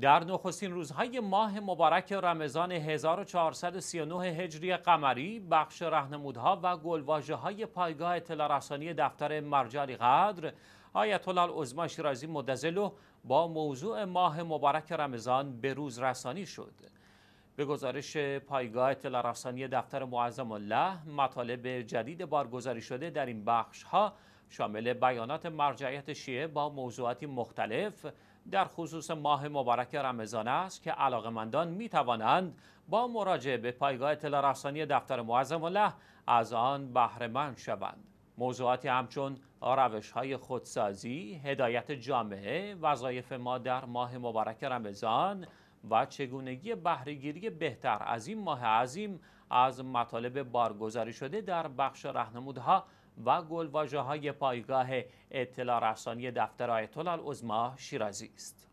در نخستین روزهای ماه مبارک رمضان 1439 هجری قمری بخش رهنمودها و گلواجه های پایگاه اطلاع رسانی دفتر مرجاری قدر آیت الله شیرازی مدزلو با موضوع ماه مبارک رمضان به روز رسانی شد به گزارش پایگاه اطلاع رسانی دفتر معظم الله مطالب جدید بارگزاری شده در این بخش ها شامل بیانات مرجعیت شیعه با موضوعاتی مختلف در خصوص ماه مبارک رمضان است که علاقمندان می توانند با مراجعه به پایگاه اطلاع رسانی دفتر معظم الله از آن بهرهمند شوند. موضوعاتی همچون روش های خودسازی، هدایت جامعه، وظایف ما در ماه مبارک رمضان و چگونگی بهرهگیری بهتر از این ماه عظیم از مطالب بارگزاری شده در بخش رهنمودها و گلواژه های پایگاه اطلاع رسانی دفتر آیت الله شیرازی است.